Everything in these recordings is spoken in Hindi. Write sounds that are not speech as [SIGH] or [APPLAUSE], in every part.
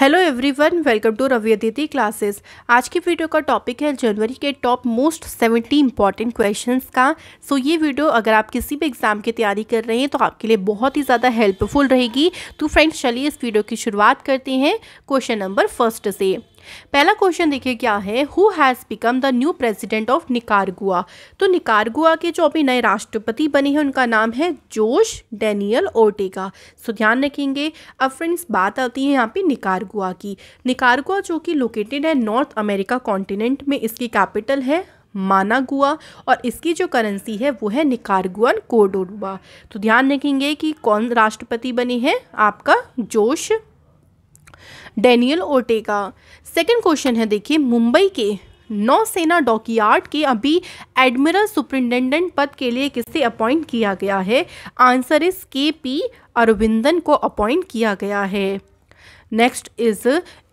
hello everyone welcome to Ravi Aditi classes आज की वीडियो का टॉपिक है जनवरी के top most seventy important questions का सो so ये वीडियो अगर आप किसी भी एग्ज़ाम की तैयारी कर रहे हैं तो आपके लिए बहुत ही ज़्यादा हेल्पफुल रहेगी तो फ्रेंड्स चलिए इस वीडियो की शुरुआत करते हैं क्वेश्चन नंबर फर्स्ट से पहला क्वेश्चन देखिए क्या है who has become the new president of Nicaragua तो निकारगुआ के जो अभी नए राष्ट्रपति बने हैं उनका नाम है जोश डेनियल ओर्टेगा सो ध्यान रखेंगे अब फ्रेंड्स बात आती है यहाँ पे निकारगुआ की निकारगुआ जो कि लोकेटेड है नॉर्थ अमेरिका कॉन्टिनेंट में इसकी कैपिटल है मानागुआ और इसकी जो करेंसी है वो है निकारगुआन कोडोडुआ तो ध्यान रखेंगे कि कौन राष्ट्रपति बने हैं आपका जोश डेनियल ओटेगा सेकंड क्वेश्चन है देखिए मुंबई के नौसेना डॉकयार्ड के अभी एडमिरल सुप्रिंटेंडेंट पद के लिए किसे अपॉइंट किया गया है answer is K P Arvindan को अपॉइंट किया गया है next is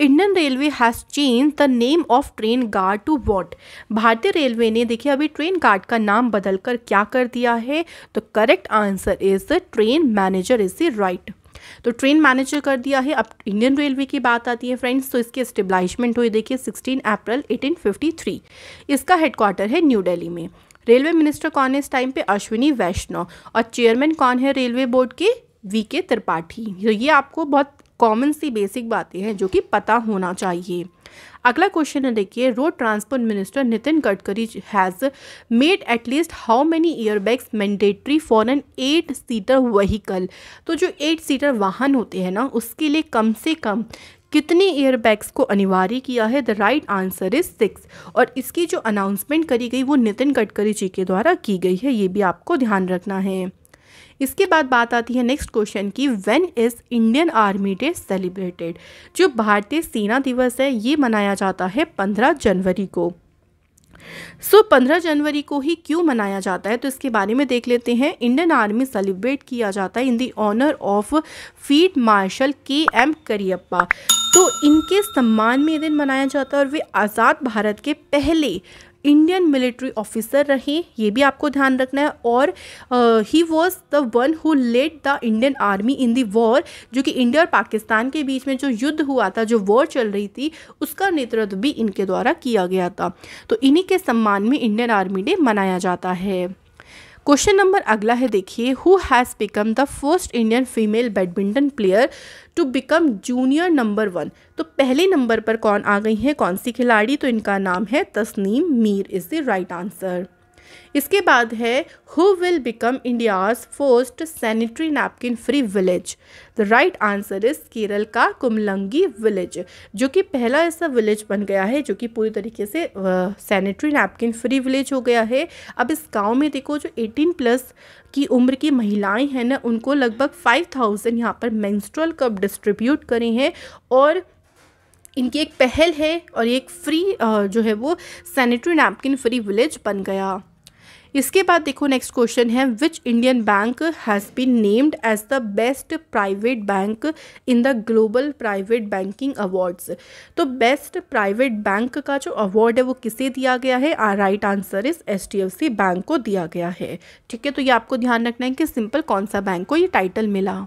Indian railway has change the name of train guard to what भारतीय रेलवे ने देखिए अभी ट्रेन गार्ड का नाम बदलकर क्या कर दिया है तो correct answer is train manager is the right तो ट्रेन मैनेजर कर दिया है अब इंडियन रेलवे की बात आती है फ्रेंड्स तो इसकी स्टेब्लाइशमेंट हुई देखिए 16 अप्रैल 1853 इसका हेडक्वार्टर है न्यू दिल्ली में रेलवे मिनिस्टर कौन है इस टाइम पे अश्विनी वैष्णव और चेयरमैन कौन है रेलवे बोर्ड के वी के त्रिपाठी तो ये आपको बहुत कॉमन सी बेसिक बातें हैं जो कि पता होना चाहिए अगला क्वेश्चन है देखिए road transport minister Nitin Gadkari has made at least how many air bags mandatory for an eight seater vehicle तो जो एट सीटर वाहन होते हैं ना उसके लिए कम से कम कितने ईयर बैग्स को अनिवार्य किया है the right answer is six और इसकी जो अनाउंसमेंट करी गई वो नितिन गडकरी जी के द्वारा की गई है ये भी आपको ध्यान रखना है इसके बाद बात आती है नेक्स्ट क्वेश्चन की when is Indian army day celebrated जो भारतीय सेना दिवस है ये मनाया जाता है पंद्रह जनवरी को सो so, 15 जनवरी को ही क्यों मनाया जाता है तो इसके बारे में देख लेते हैं इंडियन आर्मी सेलिब्रेट किया जाता है in the honour of field marshal K M Cariappa तो इनके सम्मान में ये दिन मनाया जाता है और वे आज़ाद भारत के पहले इंडियन मिलिट्री ऑफिसर रहे ये भी आपको ध्यान रखना है और he was the one who led the Indian army in the war जो कि इंडिया और पाकिस्तान के बीच में जो युद्ध हुआ था जो वॉर चल रही थी उसका नेतृत्व भी इनके द्वारा किया गया था तो इन्हीं के सम्मान में इंडियन आर्मी डे मनाया जाता है क्वेश्चन नंबर अगला है देखिए who has become the first Indian female badminton player to become junior number one तो पहले नंबर पर कौन आ गई हैं कौन सी खिलाड़ी तो इनका नाम है Tasnim Mir is the right answer इसके बाद है who will become India's first sanitary napkin free village the right answer is Kerala का कुमलंगी विलेज जो कि पहला ऐसा विलेज बन गया है जो कि पूरी तरीके से सैनिटरी नैपकिन फ्री विलेज हो गया है अब इस गांव में देखो जो 18 प्लस की उम्र की महिलाएं हैं ना उनको लगभग 5000 थाउजेंड यहाँ पर मैंस्ट्रल कप डिस्ट्रीब्यूट करे हैं और इनकी एक पहल है और एक फ्री जो है वो सैनिटरी नैपकिन फ्री विलेज बन गया इसके बाद देखो नेक्स्ट क्वेश्चन है which Indian bank has been named as the best private bank in the global private banking awards तो बेस्ट प्राइवेट बैंक का जो अवार्ड है वो किसे दिया गया है right answer is H bank को दिया गया है ठीक है तो ये आपको ध्यान रखना है कि सिंपल कौन सा बैंक को ये टाइटल मिला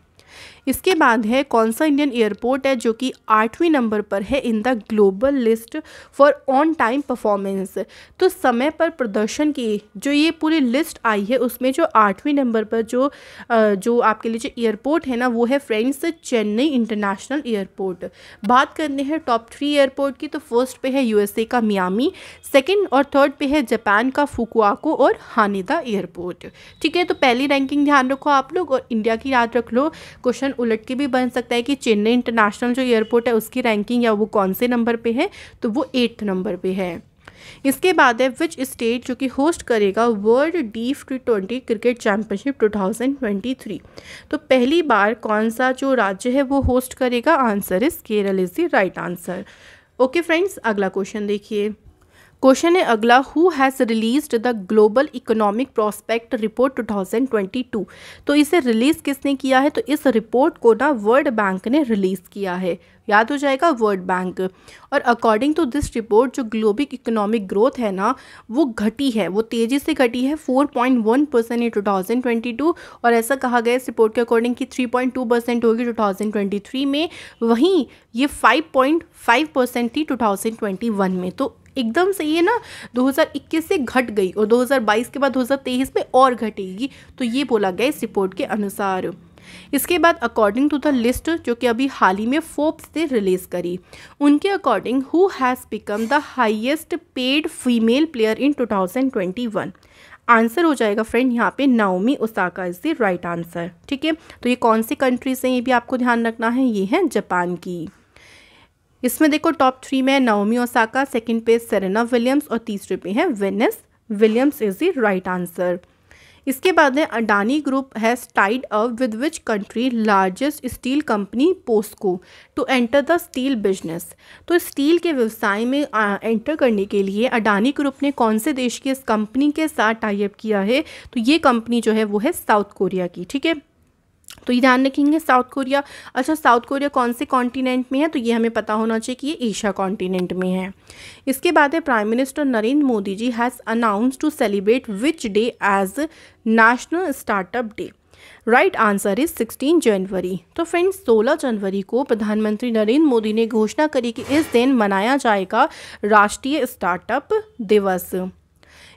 इसके बाद है कौन सा इंडियन एयरपोर्ट है जो कि आठवीं नंबर पर है in the global list for on time performance तो समय पर प्रदर्शन की जो ये पूरी लिस्ट आई है उसमें जो आठवीं नंबर पर जो जो आपके लिए जो एयरपोर्ट है ना वो है फ्रेंड्स चेन्नई इंटरनेशनल एयरपोर्ट बात करने है टॉप थ्री एयरपोर्ट की तो फर्स्ट पे है यूएसए का मियामी सेकंड और थर्ड पे है जापान का फुकुआको और हानिदा एयरपोर्ट ठीक है तो पहली रैंकिंग ध्यान रखो आप लोग और इंडिया की याद रख लो क्वेश्चन उलट के भी बन सकता है कि चेन्नई इंटरनेशनल जो एयरपोर्ट है उसकी रैंकिंग या वो कौन से नंबर पे है तो वो एट्थ नंबर पे है इसके बाद है विच स्टेट जो कि होस्ट करेगा world deaf T twenty cricket championship 2023 तो पहली बार कौन सा जो राज्य है वो होस्ट करेगा answer is Kerala is the right answer okay friends अगला क्वेश्चन देखिए क्वेश्चन है अगला who has release the global economic prospect report 2022 तो इसे रिलीज़ किसने किया है तो इस रिपोर्ट को ना वर्ल्ड बैंक ने रिलीज़ किया है याद हो जाएगा वर्ल्ड बैंक और अकॉर्डिंग टू दिस रिपोर्ट जो ग्लोबल इकोनॉमिक ग्रोथ है ना वो घटी है वो तेज़ी से घटी है 4.1 परसेंट इन टू और ऐसा कहा गया इस रिपोर्ट के अकॉर्डिंग कि 3.2 परसेंट होगी थ्री में वहीं ये 5.5 परसेंट थी वन में तो एकदम से ये ना 2021 से घट गई और 2022 के बाद 2023 में और घटेगी तो ये बोला गया इस रिपोर्ट के अनुसार इसके बाद अकॉर्डिंग टू द लिस्ट जो कि अभी हाल ही में फोर्ब्स ने रिलीज़ करी उनके according who has become the highest paid female player in 2021 answer हो जाएगा फ्रेंड यहाँ पे Naomi Osaka is the right answer ठीक है तो ये कौन सी कंट्रीज हैं ये भी आपको ध्यान रखना है ये है जापान की इसमें देखो टॉप थ्री में नाओमी ओसाका सेकंड पे सेरेना विलियम्स और तीसरे पे है Venus Williams is the right answer इसके बाद है Adani group has tied up with which country largest steel company POSCO to enter the steel business तो स्टील के व्यवसाय में एंटर करने के लिए अडानी ग्रुप ने कौन से देश की इस कंपनी के साथ टाइप किया है तो ये कंपनी जो है वो है साउथ कोरिया की ठीक है तो ये ध्यान रखेंगे साउथ कोरिया अच्छा साउथ कोरिया कौन से कॉन्टिनेंट में है तो ये हमें पता होना चाहिए कि ये एशिया कॉन्टिनेंट में है इसके बाद है prime minister Narendra Modi ji has announce to celebrate which day as national startup day right answer is 16 January तो फ्रेंड्स 16 जनवरी को प्रधानमंत्री नरेंद्र मोदी ने घोषणा करी कि इस दिन मनाया जाएगा राष्ट्रीय स्टार्टअप दिवस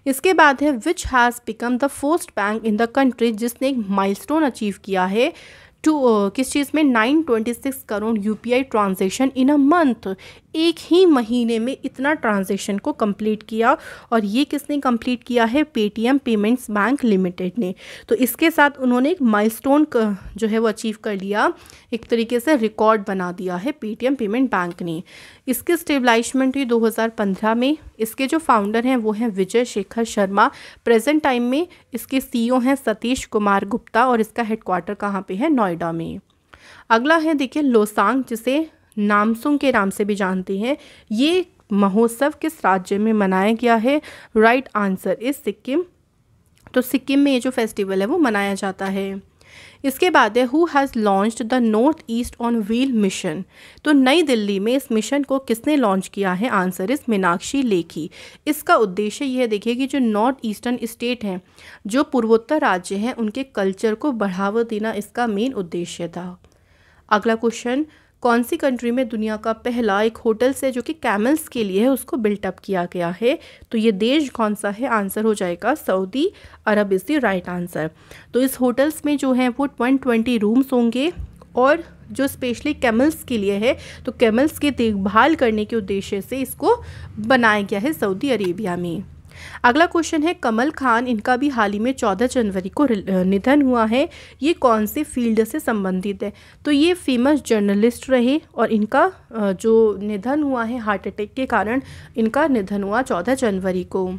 इसके बाद है which has become the first bank in the country जिसने एक माइलस्टोन अचीव किया है टू uh, किस चीज़ में 926 crore UPI transaction in a month एक ही महीने में इतना ट्रांजेक्शन को कंप्लीट किया और ये किसने कंप्लीट किया है पेटीएम पेमेंट्स बैंक लिमिटेड ने तो इसके साथ उन्होंने एक माइलस्टोन जो है वो अचीव कर लिया एक तरीके से रिकॉर्ड बना दिया है पेटीएम पेमेंट बैंक ने इसके स्टेबलाइजमेंट हुई 2015 में इसके जो फाउंडर हैं वो हैं विजय शेखर शर्मा प्रेजेंट टाइम में इसके सी e हैं सतीश कुमार गुप्ता और इसका हेडक्वार्टर कहाँ पर है नोएडा में अगला है देखिए लोसांग जिसे नामसुंग के नाम से भी जानते हैं ये महोत्सव किस राज्य में मनाया गया है राइट आंसर इज़ सिक्किम तो सिक्किम में ये जो फेस्टिवल है वो मनाया जाता है इसके बाद है who has launch the North East on wheel mission तो नई दिल्ली में इस मिशन को किसने लॉन्च किया है आंसर इस मीनाक्षी लेखी इसका उद्देश्य यह देखिए कि जो नॉर्थ ईस्टर्न स्टेट हैं जो पूर्वोत्तर राज्य हैं उनके कल्चर को बढ़ावा देना इसका मेन उद्देश्य था अगला क्वेश्चन कौन सी कंट्री में दुनिया का पहला एक होटल्स है जो कि कैमल्स के लिए है उसको बिल्टअप किया गया है तो ये देश कौन सा है आंसर हो जाएगा Saudi Arabia is the right answer तो इस होटल्स में जो है वो वन ट्वेंटी रूम्स होंगे और जो स्पेशली कैमल्स के लिए है तो कैमल्स की देखभाल करने के उद्देश्य से इसको बनाया गया है सऊदी अरेबिया में अगला क्वेश्चन है कमल खान इनका भी हाल ही में चौदह जनवरी को निधन हुआ है ये कौन से फील्ड से संबंधित है तो ये फेमस जर्नलिस्ट रहे और इनका जो निधन हुआ है हार्ट अटैक के कारण इनका निधन हुआ चौदह जनवरी को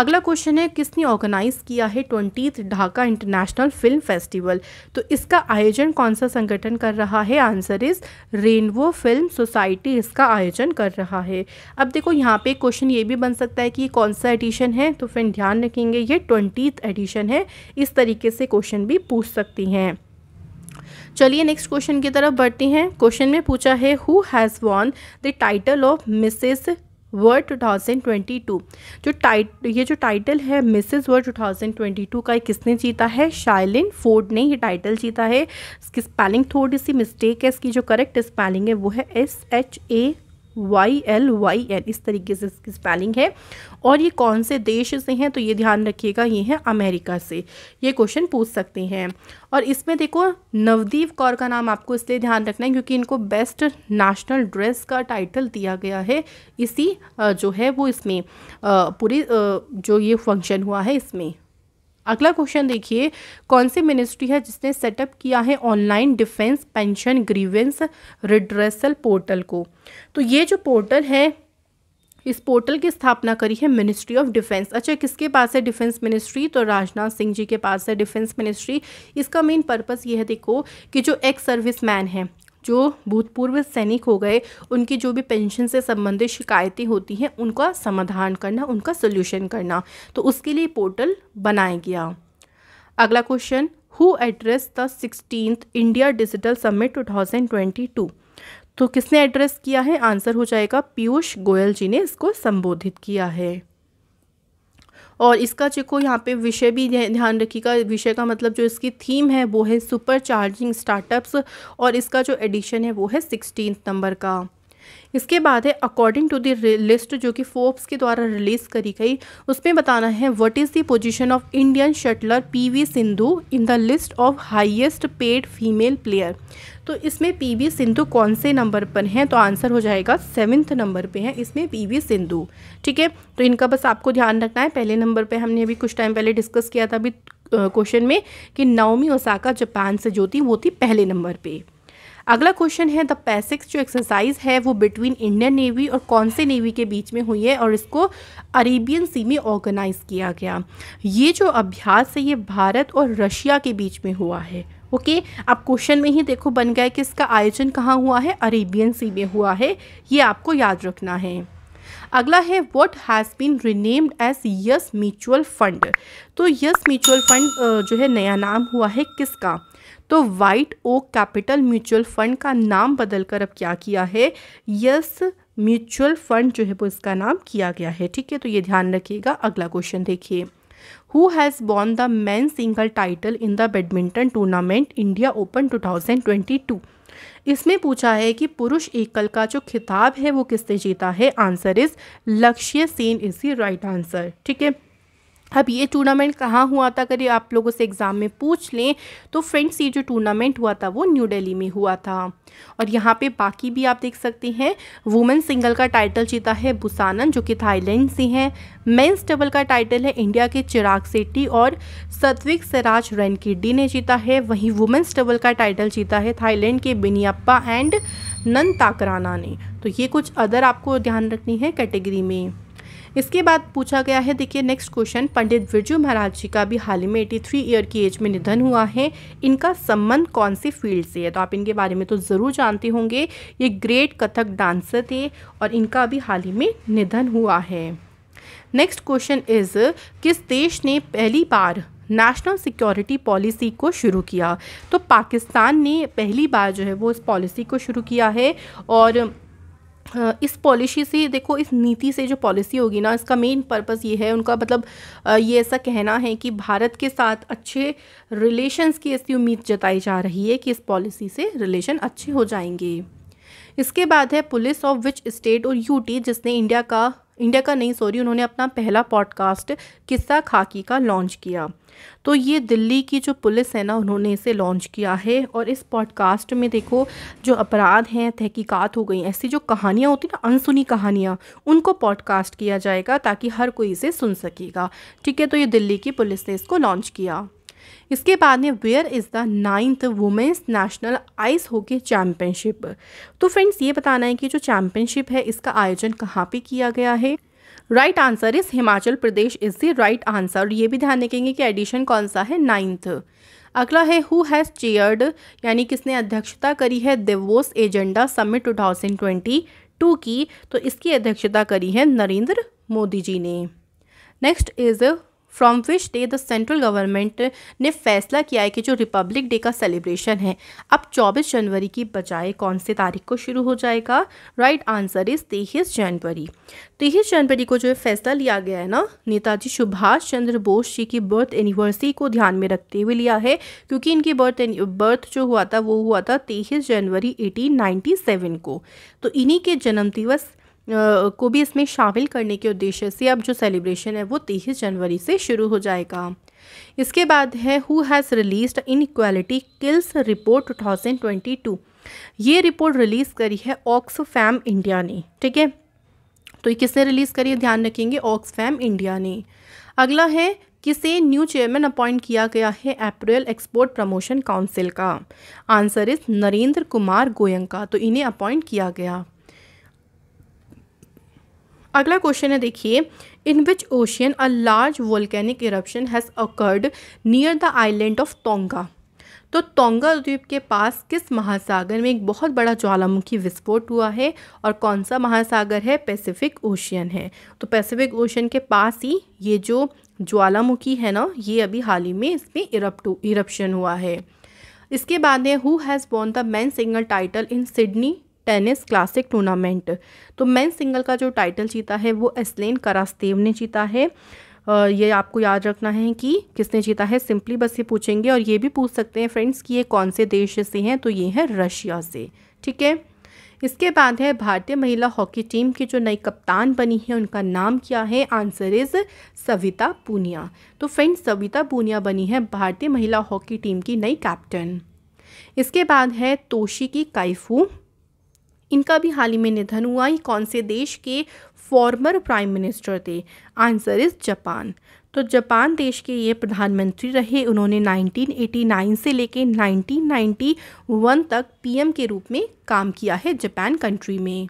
अगला क्वेश्चन है किसने ऑर्गेनाइज किया है twenty Dhaka international film festival तो इसका आयोजन कौन सा संगठन कर रहा है answer is Rainbow film society इसका आयोजन कर रहा है अब देखो यहाँ पे क्वेश्चन ये भी बन सकता है कि कौन सा एडिशन है तो फिर ध्यान रखेंगे ये ट्वेंटी एडिशन है इस तरीके से क्वेश्चन भी पूछ सकती हैं चलिए नेक्स्ट क्वेश्चन की तरफ बढ़ते हैं क्वेश्चन में पूछा है who has won the title of Mrs world 2022 जो टाइट ये जो टाइटल है मिसेस वर्ड 2022 का किसने जीता है शाइलिन फोर्ड ने ये टाइटल जीता है इसकी स्पेलिंग थोड़ी सी मिस्टेक है इसकी जो करेक्ट स्पेलिंग है वो है S H A Y L Y N इस तरीके से इसकी स्पेलिंग है और ये कौन से देश से हैं तो ये ध्यान रखिएगा ये हैं अमेरिका से ये क्वेश्चन पूछ सकते हैं और इसमें देखो नवदीप कौर का नाम आपको इसलिए ध्यान रखना है क्योंकि इनको बेस्ट नेशनल ड्रेस का टाइटल दिया गया है इसी जो है वो इसमें पूरी जो ये फंक्शन हुआ है इसमें अगला क्वेश्चन देखिए कौन सी मिनिस्ट्री है जिसने सेटअप किया है online defence pension grievance redressal portal को तो ये जो पोर्टल है इस पोर्टल की स्थापना करी है मिनिस्ट्री ऑफ डिफेंस अच्छा किसके पास है डिफेंस मिनिस्ट्री तो राजनाथ सिंह जी के पास है डिफेंस मिनिस्ट्री इसका मेन पर्पस ये है देखो कि जो एक्स सर्विस मैन है जो भूतपूर्व सैनिक हो गए उनकी जो भी पेंशन से संबंधित शिकायतें होती हैं उनका समाधान करना उनका सोल्यूशन करना तो उसके लिए पोर्टल बनाया गया अगला question who address the sixteen India digital summit two thousand twenty two तो किसने एड्रेस किया है आंसर हो जाएगा पीयूष गोयल जी ने इसको संबोधित किया है और इसका चिको यहाँ पे विषय भी ध्यान रखिएगा विषय का मतलब जो इसकी थीम है वो है सुपर चार्जिंग स्टार्टअप्स और इसका जो एडिशन है वो है सिक्सटीन नंबर का इसके बाद है अकॉर्डिंग टू द लिस्ट जो कि फोर्ब्स के द्वारा रिलीज करी गई उसमें बताना है what is the position of Indian shuttler PV Sindhu in the list of highest paid female player तो इसमें पीवी सिंधु कौन से नंबर पर हैं तो आंसर हो जाएगा सेवन्थ नंबर पे हैं इसमें पीवी सिंधु ठीक है तो इनका बस आपको ध्यान रखना है पहले नंबर पे हमने अभी कुछ टाइम पहले डिस्कस किया था अभी क्वेश्चन में कि नवमी ओसाका जापान से जो थी वो थी पहले नंबर पर अगला क्वेश्चन है द पैसिक्स जो एक्सरसाइज है वो बिटवीन इंडियन नेवी और कौन से नेवी के बीच में हुई है और इसको अरेबियन सी में ऑर्गेनाइज किया गया ये जो अभ्यास है ये भारत और रशिया के बीच में हुआ है ओके okay, अब क्वेश्चन में ही देखो बन गया कि इसका आयोजन कहाँ हुआ है अरेबियन सी में हुआ है ये आपको याद रखना है अगला है what has been renamed as Yes mutual fund तो यस म्यूचुअल फंड जो है नया नाम हुआ है किसका तो White Oak capital mutual fund का नाम बदल कर अब क्या किया है यस म्यूचुअल फंड जो है वो इसका नाम किया गया है ठीक है तो ये ध्यान रखिएगा अगला क्वेश्चन देखिए who has won the men single title in the badminton tournament India open 2022 इसमें पूछा है कि पुरुष एकल का जो खिताब है वो किसने जीता है answer is Lakshya Sen is the right answer ठीक है अब ये टूर्नामेंट कहाँ हुआ था अगर आप लोगों से एग्ज़ाम में पूछ लें तो फ्रेंड्स ये जो टूर्नामेंट हुआ था वो न्यू दिल्ली में हुआ था और यहाँ पे बाकी भी आप देख सकते हैं वुमेन सिंगल का टाइटल जीता है बुसानन जो कि थाईलैंड से हैं मेंस डबल का टाइटल है इंडिया के चिराग सेट्टी और सत्विक सराज रैनकिडी ने जीता है वहीं वुमेंस डबल का टाइटल जीता है थाईलैंड के बिनियप्पा एंड नन ताकराना ने तो ये कुछ अदर आपको ध्यान रखनी है कैटेगरी में इसके बाद पूछा गया है देखिए नेक्स्ट क्वेश्चन पंडित बिरजू महाराज जी का भी हाल ही में एटी थ्री ईयर की एज में निधन हुआ है इनका संबंध कौन सी फील्ड से है तो आप इनके बारे में तो ज़रूर जानते होंगे ये ग्रेट कथक डांसर थे और इनका भी हाल ही में निधन हुआ है नेक्स्ट क्वेश्चन इज किस देश ने पहली बार नेशनल सिक्योरिटी पॉलिसी को शुरू किया तो पाकिस्तान ने पहली बार जो है वो इस पॉलिसी को शुरू किया है और इस पॉलिसी से देखो इस नीति से जो पॉलिसी होगी ना इसका मेन पर्पस ये है उनका मतलब ये ऐसा कहना है कि भारत के साथ अच्छे रिलेशंस की ऐसी उम्मीद जताई जा रही है कि इस पॉलिसी से रिलेशन अच्छे हो जाएंगे इसके बाद है पुलिस ऑफ विच स्टेट और यूटी जिसने इंडिया का इंडिया का नहीं सॉरी उन्होंने अपना पहला पॉडकास्ट किस्सा खाकी का लॉन्च किया तो ये दिल्ली की जो पुलिस है ना उन्होंने इसे लॉन्च किया है और इस पॉडकास्ट में देखो जो अपराध हैं तहकीकात हो गई ऐसी जो कहानियाँ होती ना अनसुनी कहानियाँ उनको पॉडकास्ट किया जाएगा ताकि हर कोई इसे सुन सकेगा ठीक है तो ये दिल्ली की पुलिस ने इसको लॉन्च किया इसके बाद में where is the ninth women's national ice hockey championship तो फ्रेंड्स ये बताना है कि जो चैम्पियनशिप है इसका आयोजन कहाँ पे किया गया है right answer is Himachal Pradesh is the right answer ये भी ध्यान रखेंगे कि एडिशन कौन सा है नाइन्थ अगला है हु हैज़ चेयर्ड यानी किसने अध्यक्षता करी है दिवोस एजेंडा समिट टू की तो इसकी अध्यक्षता करी है नरेंद्र मोदी जी ने next is from which day the central government ने फैसला किया है कि जो रिपब्लिक डे का सेलिब्रेशन है अब 24 जनवरी की बजाय कौन से तारीख को शुरू हो जाएगा राइट आंसर इज़ तेईस जनवरी तेईस जनवरी को जो फैसला लिया गया है ना नेताजी सुभाष चंद्र बोस जी की बर्थ एनिवर्सरी को ध्यान में रखते हुए लिया है क्योंकि इनकी बर्थ बर्थ जो हुआ था वो हुआ था तेईस जनवरी एटीन को तो इन्हीं के जन्म दिवस को भी इसमें शामिल करने के उद्देश्य से अब जो सेलिब्रेशन है वो तेईस जनवरी से शुरू हो जाएगा इसके बाद है who has release inequality kills report 2022 ये रिपोर्ट रिलीज़ करी है ऑक्स फैम इंडिया ने ठीक है तो ये किसने रिलीज़ करी है ध्यान रखेंगे ऑक्स फैम इंडिया ने अगला है किसे न्यू चेयरमैन अपॉइंट किया गया है अप्रैल एक्सपोर्ट प्रमोशन काउंसिल का आंसर इज नरेंद्र कुमार गोयंका तो इन्हें अपॉइंट किया गया अगला क्वेश्चन है देखिए in which ocean a large volcanic eruption has occurred near the island of Tonga तो तोंगा द्वीप के पास किस महासागर में एक बहुत बड़ा ज्वालामुखी विस्फोट हुआ है और कौन सा महासागर है पैसिफिक ओशियन है तो पैसिफिक ओशियन के पास ही ये जो ज्वालामुखी है ना ये अभी हाल ही में इसमें इरप्ट इरप्शन हुआ है इसके बाद है who has won the men single title in Sydney tennis classic tournament तो मेन सिंगल का जो टाइटल जीता है वो एस्लेन करास्तेव ने जीता है ये आपको याद रखना है कि किसने जीता है सिंपली बस ये पूछेंगे और ये भी पूछ सकते हैं फ्रेंड्स कि ये कौन से देश से हैं तो ये है रशिया से ठीक है इसके बाद है भारतीय महिला हॉकी टीम की जो नई कप्तान बनी है उनका नाम क्या है आंसर इज़ सविता पूनिया तो फ्रेंड्स सविता पूनिया बनी है भारतीय महिला हॉकी टीम की नई कैप्टन इसके बाद है तोशी की काइफू इनका भी हाल ही में निधन हुआ ये कौन से देश के फॉर्मर प्राइम मिनिस्टर थे आंसर इज़ जापान तो जापान देश के ये प्रधानमंत्री रहे उन्होंने 1989 से लेकर 1991 तक पीएम के रूप में काम किया है जापान कंट्री में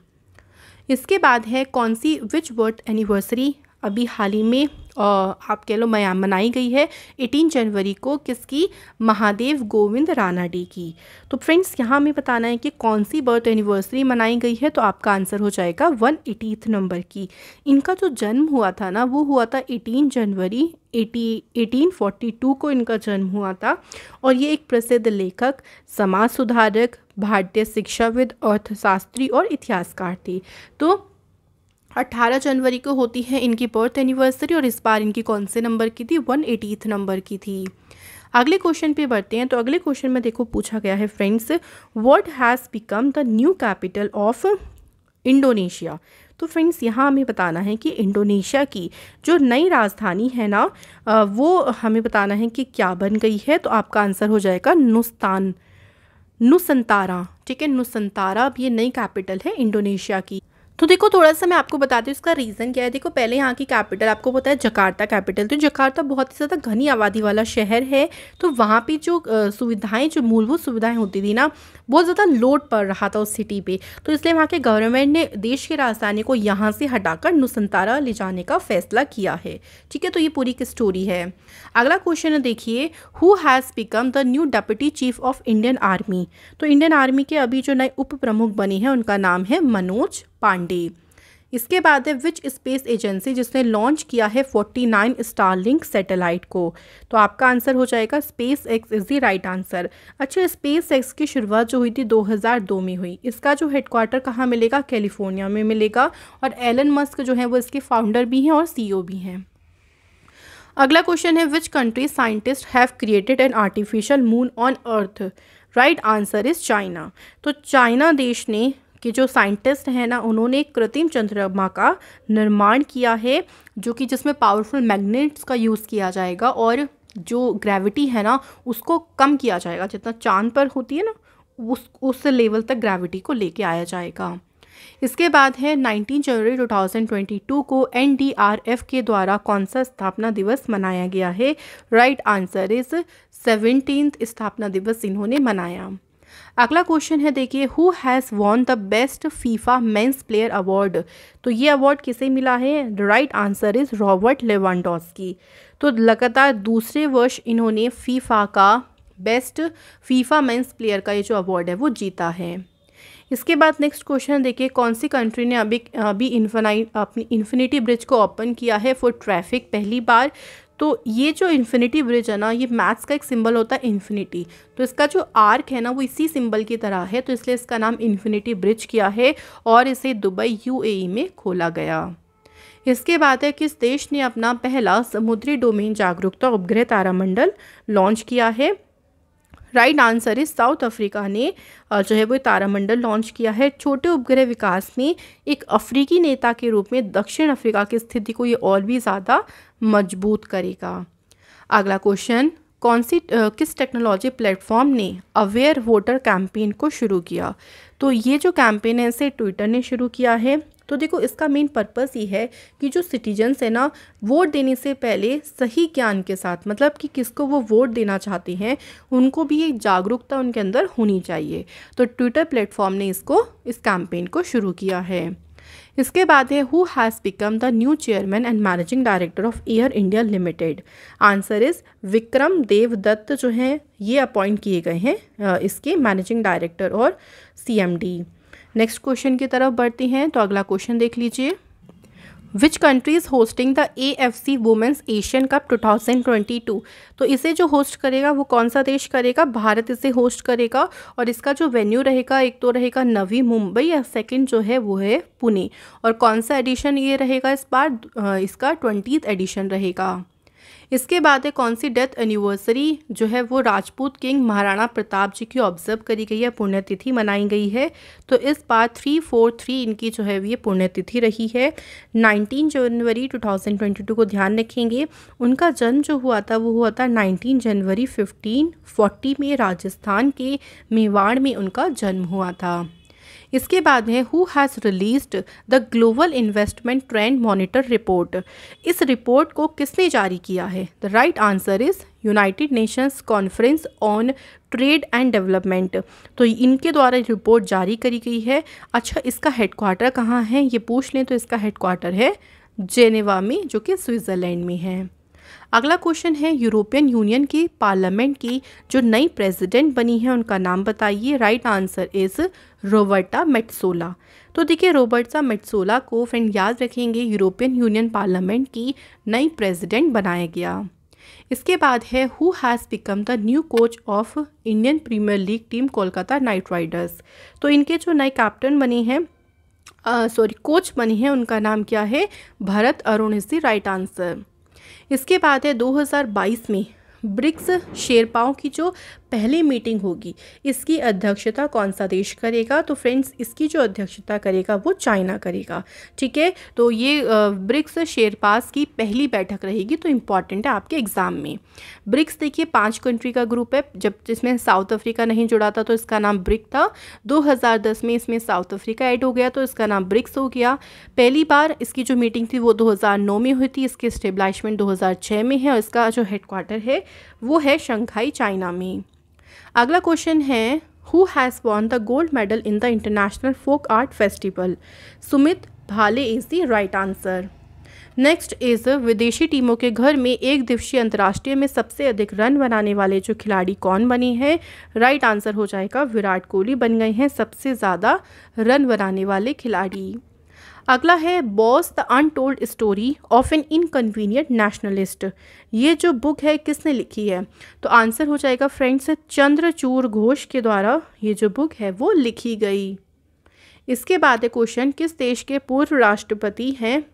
इसके बाद है कौन सी विच बर्थ एनिवर्सरी अभी हाल ही में आप कह लो मनाई गई है एटीन जनवरी को किसकी महादेव गोविंद राणा डे की तो फ्रेंड्स यहाँ हमें बताना है कि कौन सी बर्थ एनिवर्सरी मनाई गई है तो आपका आंसर हो जाएगा वन एटीथ नंबर की इनका जो जन्म हुआ था ना वो हुआ था eighteen January eighty eighteen forty two को इनका जन्म हुआ था और ये एक प्रसिद्ध लेखक समाज सुधारक भारतीय शिक्षाविद अर्थशास्त्री और इतिहासकार थे तो 18 जनवरी को होती है इनकी बर्थ एनिवर्सरी और इस बार इनकी कौन से नंबर की थी वन एटीथ नंबर की थी अगले क्वेश्चन पे बढ़ते हैं तो अगले क्वेश्चन में देखो पूछा गया है friends what has become the new capital of Indonesia तो फ्रेंड्स यहाँ हमें बताना है कि इंडोनेशिया की जो नई राजधानी है ना वो हमें बताना है कि क्या बन गई है तो आपका आंसर हो जाएगा नुस्तान नुसंतारा ठीक है नुसंतारा अब ये नई कैपिटल है इंडोनेशिया की तो देखो थोड़ा सा मैं आपको बताती हूँ इसका रीज़न क्या है देखो पहले यहाँ की कैपिटल आपको पता है जकार्ता कैपिटल तो जकार्ता बहुत ही ज़्यादा घनी आबादी वाला शहर है तो वहाँ पे जो सुविधाएं जो मूलभूत सुविधाएं होती थी ना बहुत ज़्यादा लोड पड़ रहा था उस सिटी पे तो इसलिए वहाँ के गवर्नमेंट ने देश की राजधानी को यहाँ से हटाकर नुसंतारा ले जाने का फैसला किया है ठीक है तो ये पूरी की स्टोरी है अगला क्वेश्चन है देखिए who has become the new deputy chief of Indian army तो इंडियन आर्मी के अभी जो नए उप प्रमुख बने हैं उनका नाम है मनोज पांडे इसके बाद है विच स्पेस एजेंसी जिसने लॉन्च किया है 49 स्टारलिंक सेटेलाइट को तो आपका आंसर हो जाएगा SpaceX is the right answer अच्छा स्पेस एक्स की शुरुआत जो हुई थी 2002 में हुई इसका जो हेडक्वार्टर कहाँ मिलेगा कैलिफोर्निया में मिलेगा और एलन मस्क जो है वो इसके फाउंडर भी हैं और सी e भी हैं अगला क्वेश्चन है which country scientist have created an artificial moon on earth right answer is China तो चाइना देश ने कि जो साइंटिस्ट हैं ना उन्होंने एक कृत्रिम चंद्रमा का निर्माण किया है जो कि जिसमें पावरफुल मैग्नेट्स का यूज़ किया जाएगा और जो ग्रेविटी है ना उसको कम किया जाएगा जितना चांद पर होती है ना उस उस लेवल तक ग्रेविटी को लेके आया जाएगा इसके बाद है 19 जनवरी 2022 को एन के द्वारा कौन सा स्थापना दिवस मनाया गया है राइट आंसर इज सेवनटीन स्थापना दिवस इन्होंने मनाया अगला क्वेश्चन है देखिए who has won the best FIFA men's player award तो ये अवार्ड किसे मिला है right answer is Robert Lewandowski तो लगातार दूसरे वर्ष इन्होंने फीफा का बेस्ट फीफा मेंस प्लेयर का ये जो अवार्ड है वो जीता है इसके बाद नेक्स्ट क्वेश्चन देखिए कौन सी कंट्री ने अभी अभी इन्फनाइट अपनी इन्फिनिटी ब्रिज को ओपन किया है फॉर ट्रैफिक पहली बार तो ये जो इन्फिनिटी ब्रिज है ना ये मैथ्स का एक सिंबल होता है इन्फिनिटी तो इसका जो आर्क है ना वो इसी सिंबल की तरह है तो इसलिए इसका नाम इन्फिनिटी ब्रिज किया है और इसे दुबई यू e में खोला गया इसके बाद है किस देश ने अपना पहला समुद्री डोमेन जागरूकता उपग्रह तारामंडल लॉन्च किया है right answer is South Africa ने जो है वो तारामंडल लॉन्च किया है छोटे उपग्रह विकास में एक अफ्रीकी नेता के रूप में दक्षिण अफ्रीका की स्थिति को ये और भी ज़्यादा मजबूत करेगा अगला क्वेश्चन कौन सी किस टेक्नोलॉजी प्लेटफॉर्म ने अवेयर वोटर कैंपेन को शुरू किया तो ये जो कैंपेन है इसे ट्विटर ने शुरू किया है तो देखो इसका मेन पर्पस ये है कि जो सिटीजन्स है ना वोट देने से पहले सही ज्ञान के साथ मतलब कि किसको वो वोट देना चाहते हैं उनको भी एक जागरूकता उनके अंदर होनी चाहिए तो ट्विटर प्लेटफॉर्म ने इसको इस कैंपेन को शुरू किया है इसके बाद है who has become the new chairman and managing director of Air India limited answer is Vikram Devdutt जो हैं ये अपॉइंट किए गए हैं इसके मैनेजिंग डायरेक्टर और सीएमडी नेक्स्ट क्वेश्चन की तरफ बढ़ते हैं तो अगला क्वेश्चन देख लीजिए which countries hosting the A F C women's Asian cup 2022 तो इसे जो होस्ट करेगा वो कौन सा देश करेगा भारत इसे होस्ट करेगा और इसका जो वेन्यू रहेगा एक तो रहेगा नवी मुंबई या सेकेंड जो है वो है पुणे और कौन सा एडिशन ये रहेगा इस बार इसका ट्वेंटीथ एडिशन रहेगा इसके बाद है कौन सी डेथ एनिवर्सरी जो है वो राजपूत किंग महाराणा प्रताप जी की ऑब्जर्व करी गई है पुण्यतिथि मनाई गई है तो इस बार थ्री फोर थ्री इनकी जो है ये पुण्यतिथि रही है nineteen January two thousand twenty two को ध्यान रखेंगे उनका जन्म जो हुआ था वो हुआ था नाइनटीन जनवरी फिफ्टीन फोर्टी में राजस्थान के मेवाड़ में उनका जन्म हुआ था इसके बाद है who has released the global investment trend monitor report इस रिपोर्ट को किसने जारी किया है the right answer is United Nations conference on trade and development तो इनके द्वारा रिपोर्ट जारी करी गई है अच्छा इसका हेडक्वार्टर कहाँ है ये पूछ लें तो इसका हेडक्वार्टर है जेनेवा में जो कि स्विट्ज़रलैंड में है अगला क्वेश्चन है यूरोपियन यूनियन की पार्लियामेंट की जो नई प्रेसिडेंट बनी है उनका नाम बताइए right answer is Roberta Metsola तो देखिए रोबर्टा मेट्सोला को फ्रेंड याद रखेंगे यूरोपियन यूनियन पार्लियामेंट की नई प्रेसिडेंट बनाया गया इसके बाद है who has become the new coach of Indian premier league team Kolkata knight riders तो इनके जो नए कैप्टन बने हैं सॉरी कोच बने हैं उनका नाम क्या है Bharat Arun is the right answer इसके बाद है 2022 में ब्रिक्स शेरपाओं की जो पहली मीटिंग होगी इसकी अध्यक्षता कौन सा देश करेगा तो फ्रेंड्स इसकी जो अध्यक्षता करेगा वो चाइना करेगा ठीक है तो ये ब्रिक्स शेरपास की पहली बैठक रहेगी तो इम्पॉर्टेंट है आपके एग्ज़ाम में ब्रिक्स देखिए पाँच कंट्री का ग्रुप है जब जिसमें साउथ अफ्रीका नहीं जुड़ा था तो इसका नाम ब्रिक था दो में इसमें साउथ अफ्रीका एड हो गया तो इसका नाम ब्रिक्स हो गया पहली बार इसकी जो मीटिंग थी वो दो में हुई थी इसकी स्टेबलाइशमेंट दो में है और इसका जो हेडक्वार्टर है वो है शंघाई चाइना में अगला क्वेश्चन है who has won the gold medal in the international folk art festival Sumit Bhale is the right answer next is विदेशी टीमों के घर में एक दिवसीय अंतर्राष्ट्रीय में सबसे अधिक रन बनाने वाले जो खिलाड़ी कौन बने हैं राइट आंसर हो जाएगा विराट कोहली बन गए हैं सबसे ज़्यादा रन बनाने वाले खिलाड़ी अगला है Bose the untold story of an inconvenient nationalist ये जो बुक है किसने लिखी है तो आंसर हो जाएगा फ्रेंड्स चंद्रचूर घोष के द्वारा ये जो बुक है वो लिखी गई इसके बाद है क्वेश्चन किस देश के पूर्व राष्ट्रपति हैं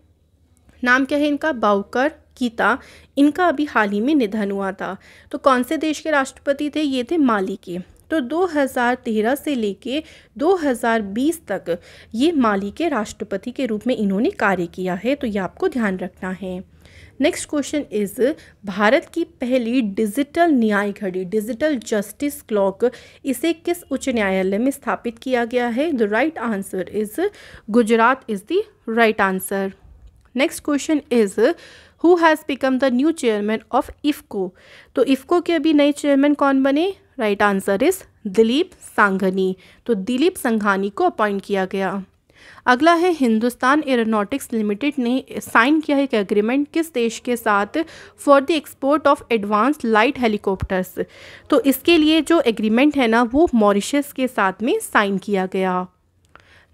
नाम क्या है इनका बाउकर गीता इनका अभी हाल ही में निधन हुआ था तो कौन से देश के राष्ट्रपति थे ये थे माली के तो 2013 से लेके 2020 तक ये माली के राष्ट्रपति के रूप में इन्होंने कार्य किया है तो ये आपको ध्यान रखना है नेक्स्ट क्वेश्चन इज भारत की पहली डिजिटल न्याय घड़ी डिजिटल जस्टिस क्लॉक इसे किस उच्च न्यायालय में स्थापित किया गया है the right answer is Gujarat is the right answer next question is who has become the new chairman of IFFCO तो इफ़को के अभी नए चेयरमैन कौन बने right answer is Dilip Sanghani तो दिलीप संघानी को अपॉइंट किया गया अगला है हिंदुस्तान एरोनॉटिक्स लिमिटेड ने साइन किया एक एग्रीमेंट किस देश के साथ for the export of advance light helicopters तो इसके लिए जो एग्रीमेंट है ना वो मॉरिशस के साथ में साइन किया गया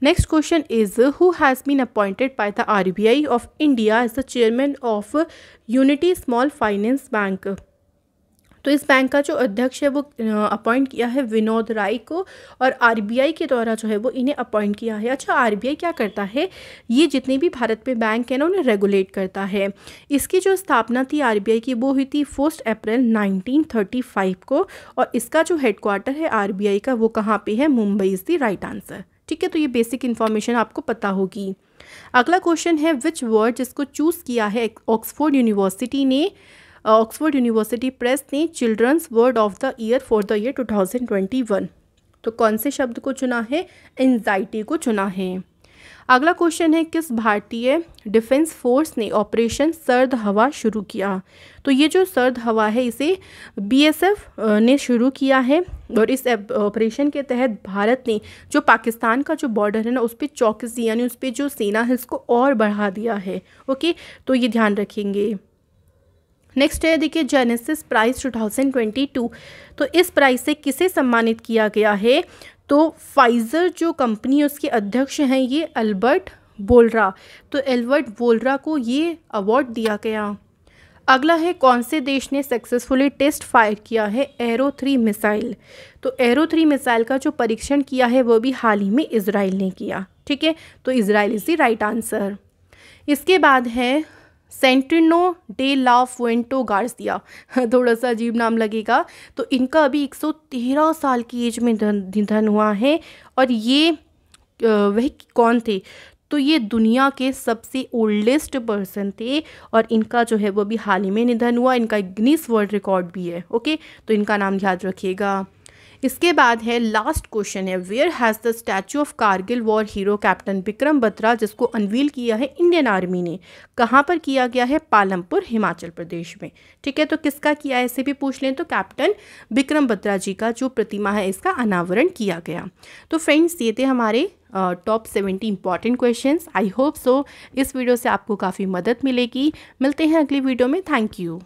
next question is who has been appointed by the RBI of India as the chairman of Unity small finance bank तो इस बैंक का जो अध्यक्ष है वो अपॉइंट किया है विनोद राय को और आरबीआई के द्वारा जो है वो इन्हें अपॉइंट किया है अच्छा आरबीआई क्या करता है ये जितने भी भारत में बैंक है ना उन्हें रेगुलेट करता है इसकी जो स्थापना थी आरबीआई की वो हुई थी फर्स्ट अप्रैल 1935 को और इसका जो हेडक्वार्टर है आर का वो कहाँ पर है Mumbai is the right answer ठीक है तो ये बेसिक इन्फॉर्मेशन आपको पता होगी अगला क्वेश्चन है विच वर्ड जिसको चूज़ किया है ऑक्सफोर्ड यूनिवर्सिटी ने ऑक्सफोर्ड यूनिवर्सिटी प्रेस ने children's word of the year for the year 2021 तो कौन से शब्द को चुना है एन्जाइटी को चुना है अगला क्वेश्चन है किस भारतीय डिफेंस फोर्स ने ऑपरेशन सर्द हवा शुरू किया तो ये जो सर्द हवा है इसे बीएसएफ ने शुरू किया है और इस ऑपरेशन के तहत भारत ने जो पाकिस्तान का जो बॉर्डर है ना उस पर चौकसी यानी उस पर जो सेना है इसको और बढ़ा दिया है ओके तो ये ध्यान रखेंगे नेक्स्ट है देखिए जेनेसिस प्राइज़ 2022 तो इस प्राइज़ से किसे सम्मानित किया गया है तो फाइज़र जो कंपनी है उसके अध्यक्ष हैं ये अल्बर्ट बोलरा तो एल्बर्ट बोलरा को ये अवार्ड दिया गया अगला है कौन से देश ने सक्सेसफुली टेस्ट फायर किया है एरो थ्री मिसाइल तो एरो थ्री मिसाइल का जो परीक्षण किया है वो भी हाल ही में इसराइल ने किया ठीक है तो Israel is the right answer इसके बाद है सेंटिनो डे ला फुएंटो दिया [LAUGHS] थोड़ा सा अजीब नाम लगेगा तो इनका अभी 113 साल की एज में निधन हुआ है और ये वह कौन थे तो ये दुनिया के सबसे ओल्डेस्ट पर्सन थे और इनका जो है वो भी हाल ही में निधन हुआ इनका गिनीस वर्ल्ड रिकॉर्ड भी है ओके तो इनका नाम याद रखिएगा इसके बाद है लास्ट क्वेश्चन है where has the statue of Kargil war hero captain Vikram Batra जिसको अनवील किया है इंडियन आर्मी ने कहाँ पर किया गया है पालमपुर हिमाचल प्रदेश में ठीक है तो किसका किया है इसे भी पूछ लें तो कैप्टन विक्रम बत्रा जी का जो प्रतिमा है इसका अनावरण किया गया तो फ्रेंड्स ये थे हमारे top seventy important question I hope so इस वीडियो से आपको काफ़ी मदद मिलेगी मिलते हैं अगली वीडियो में थैंक यू